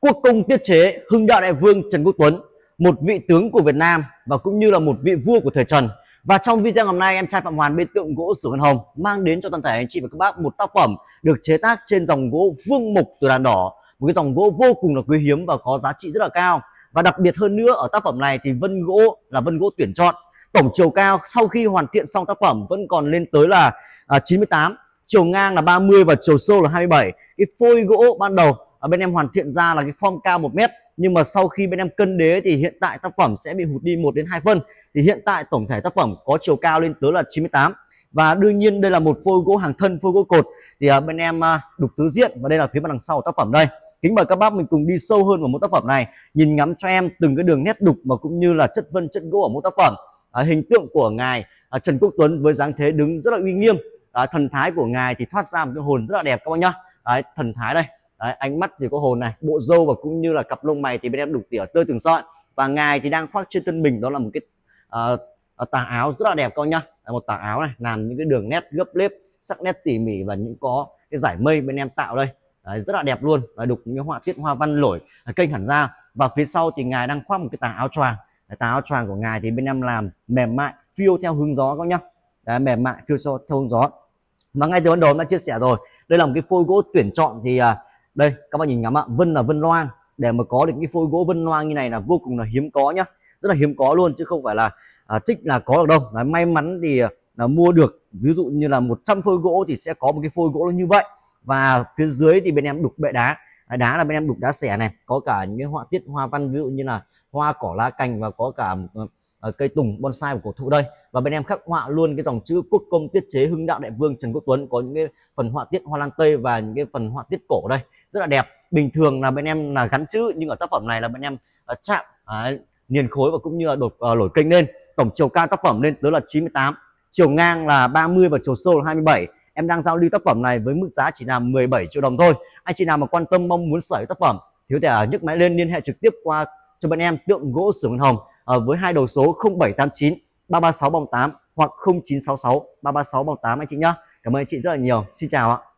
Quốc công tiết chế hưng đạo đại vương Trần Quốc Tuấn, một vị tướng của Việt Nam và cũng như là một vị vua của thời Trần. Và trong video ngày hôm nay em trai Phạm Hoàn bên tượng gỗ sửa ngân hồng mang đến cho toàn thể anh chị và các bác một tác phẩm được chế tác trên dòng gỗ vương mục từ đàn đỏ, một cái dòng gỗ vô cùng là quý hiếm và có giá trị rất là cao. Và đặc biệt hơn nữa ở tác phẩm này thì vân gỗ là vân gỗ tuyển chọn. Tổng chiều cao sau khi hoàn thiện xong tác phẩm vẫn còn lên tới là 98 à, chiều ngang là 30 và chiều sâu là 27. Cái phôi gỗ ban đầu à, bên em hoàn thiện ra là cái form cao 1 mét nhưng mà sau khi bên em cân đế thì hiện tại tác phẩm sẽ bị hụt đi 1 đến 2 phân thì hiện tại tổng thể tác phẩm có chiều cao lên tới là 98 và đương nhiên đây là một phôi gỗ hàng thân phôi gỗ cột thì à, bên em à, đục tứ diện và đây là phía mặt đằng sau của tác phẩm đây kính mời các bác mình cùng đi sâu hơn vào một tác phẩm này nhìn ngắm cho em từng cái đường nét đục mà cũng như là chất vân chất gỗ ở một tác phẩm à, hình tượng của ngài à, Trần Quốc Tuấn với dáng thế đứng rất là uy nghiêm à, thần thái của ngài thì thoát ra một cái hồn rất là đẹp các bác nhá à, thần thái đây Đấy, ánh mắt thì có hồn này bộ râu và cũng như là cặp lông mày thì bên em đục tỉa tươi từng sọn và ngài thì đang khoác trên thân mình đó là một cái uh, tà áo rất là đẹp con nhá một tà áo này làm những cái đường nét gấp nếp sắc nét tỉ mỉ và những có cái giải mây bên em tạo đây Đấy, rất là đẹp luôn và đục những cái họa tiết hoa văn nổi à, kênh hẳn ra và phía sau thì ngài đang khoác một cái tà áo choàng tà áo choàng của ngài thì bên em làm mềm mại phiêu theo hướng gió các nhá Đấy, mềm mại phiêu so theo hướng gió và ngay từ ban đầu em đã chia sẻ rồi đây là một cái phôi gỗ tuyển chọn thì uh, đây các bạn nhìn ngắm ạ vân là vân loang để mà có được cái phôi gỗ vân loang như này là vô cùng là hiếm có nhá rất là hiếm có luôn chứ không phải là à, thích là có được đâu Đấy, may mắn thì à, là mua được ví dụ như là 100 phôi gỗ thì sẽ có một cái phôi gỗ như vậy và phía dưới thì bên em đục bệ đá đá là bên em đục đá xẻ này có cả những họa tiết hoa văn ví dụ như là hoa cỏ lá cành và có cả một à, cây tùng bonsai của cổ thụ đây và bên em khắc họa luôn cái dòng chữ quốc công tiết chế hưng đạo đại vương trần quốc tuấn có những cái phần họa tiết hoa lan tây và những cái phần họa tiết cổ đây rất là đẹp bình thường là bên em là gắn chữ nhưng ở tác phẩm này là bên em ờ, chạm uh, niền khối và cũng như là đột uh, lổi kênh lên tổng chiều cao tác phẩm lên tới là 98 chiều ngang là 30 và chiều sâu là 27 em đang giao lưu tác phẩm này với mức giá chỉ là 17 triệu đồng thôi anh chị nào mà quan tâm mong muốn sở hữu tác phẩm thiếu có thể nhấc máy lên liên hệ trực tiếp qua cho bên em tượng gỗ sưởng hồng Ờ, với hai đầu số 0789 336 8 hoặc 0966 336 8 anh chị nhá. Cảm ơn anh chị rất là nhiều. Xin chào ạ.